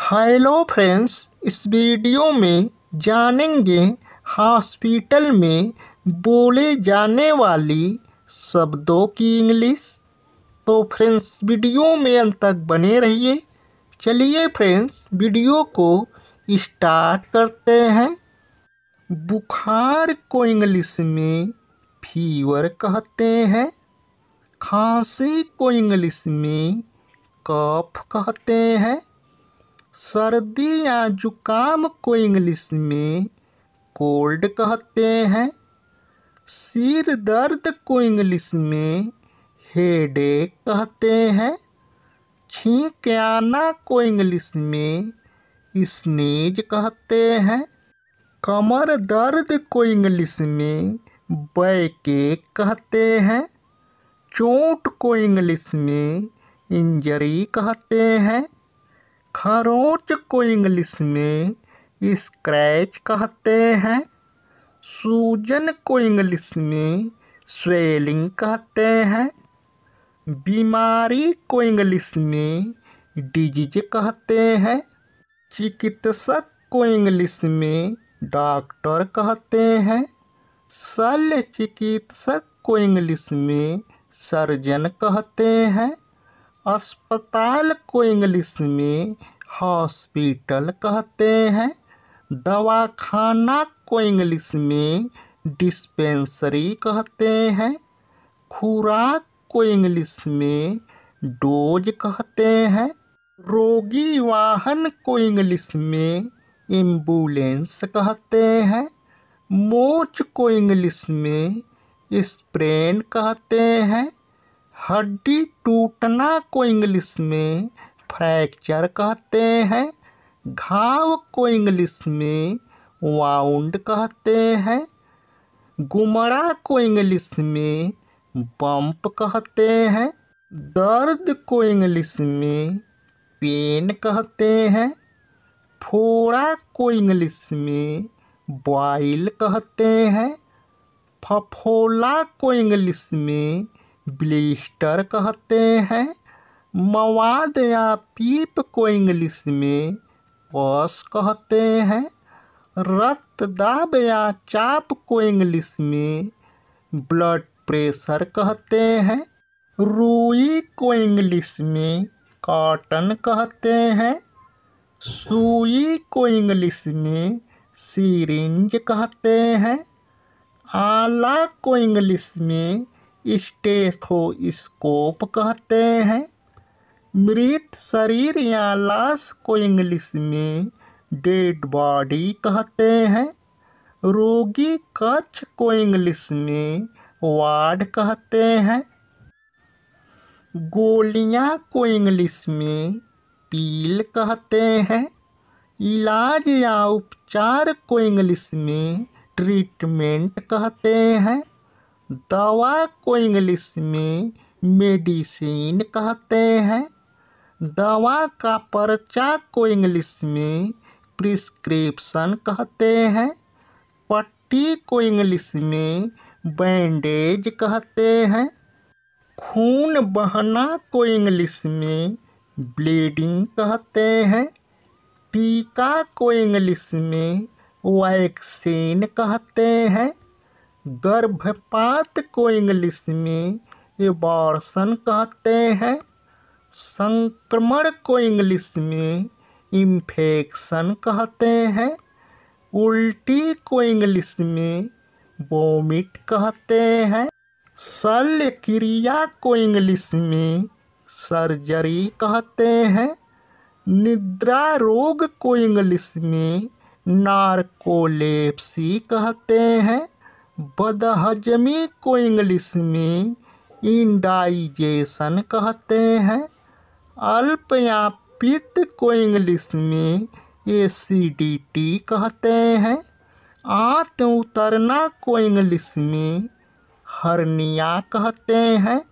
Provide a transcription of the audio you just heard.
hello friends इस video में जानेंगे हॉस्पिटल में बोले जाने वाली शब्दों की इंग्लिश तो फ्रेंड्स वीडियो में अंत तक बने रहिए चलिए फ्रेंड्स वीडियो को स्टार्ट करते हैं बुखार को इंग्लिश में फीवर कहते हैं खांसी को इंग्लिश में कफ कहते हैं सर्दी या जुकाम को इंग्लिश में कोल्ड कहते हैं सिर दर्द को इंग्लिश में एक कहते हैं छींक आना को इंग्लिश में स्नेज कहते हैं कमर दर्द को इंग्लिश में एक कहते हैं चोट को इंग्लिश में इंजरी कहते हैं खरोच को इंग्लिश में स्क्रैच कहते हैं सूजन को इंग्लिश में स्वेलिंग कहते हैं बीमारी को इंग्लिश में डिजीज कहते हैं चिकित्सक को इंग्लिश में डॉक्टर कहते हैं शल्य चिकित्सक को इंग्लिश में सर्जन कहते हैं अस्पताल को इंग्लिश में हॉस्पिटल कहते हैं दवाखाना को इंग्लिश में डिस्पेंसरी कहते हैं खुराक को इंग्लिश में डोज कहते हैं रोगी वाहन को इंग्लिश में एम्बुलेंस कहते हैं मोच को इंग्लिश में स्प्रेन कहते हैं हड्डी टूटना को इंग्लिश में फ्रैक्चर कहते हैं घाव को इंग्लिश में वाउंड कहते हैं गुमरा को इंग्लिश में बम्प कहते हैं दर्द को इंग्लिश में पेन कहते हैं फोड़ा को इंग्लिश में बॉइल कहते हैं फफोला को इंग्लिश में ब्लिस्टर कहते हैं मवाद या पीप को इंग्लिश में पॉस कहते हैं रक्त दाब या चाप को इंग्लिश में ब्लड प्रेशर कहते हैं रूई को इंग्लिश में कॉटन कहते हैं सुई को इंग्लिश में सीरिंज कहते हैं आला को इंग्लिश में स्टेथोस्कोप कहते हैं मृत शरीर या लाश को इंग्लिश में डेड बॉडी कहते हैं रोगी कक्ष को इंग्लिश में वार्ड कहते हैं गोलियां को इंग्लिश में पील कहते हैं इलाज या उपचार को इंग्लिश में ट्रीटमेंट कहते हैं दवा को इंग्लिश में मेडिसिन कहते हैं दवा का पर्चा को इंग्लिश में प्रिस्क्रिप्शन कहते हैं पट्टी को इंग्लिश में बैंडेज कहते हैं खून बहना को इंग्लिश में ब्लीडिंग कहते हैं टीका को इंग्लिश में वैक्सीन कहते हैं गर्भपात को इंग्लिश में एबॉर्सन कहते हैं संक्रमण को इंग्लिश में इन्फेक्शन कहते हैं उल्टी को इंग्लिश में वोमिट कहते हैं शल्य क्रिया को इंग्लिश में सर्जरी कहते हैं निद्रा रोग को इंग्लिश में नार्कोलेप्सी कहते हैं बदहजमी को इंग्लिश में इंडाइजेशन कहते हैं अल्पयापित को इंग्लिश में एसिडिटी कहते हैं आत उतरना को इंग्लिश में हर्निया कहते हैं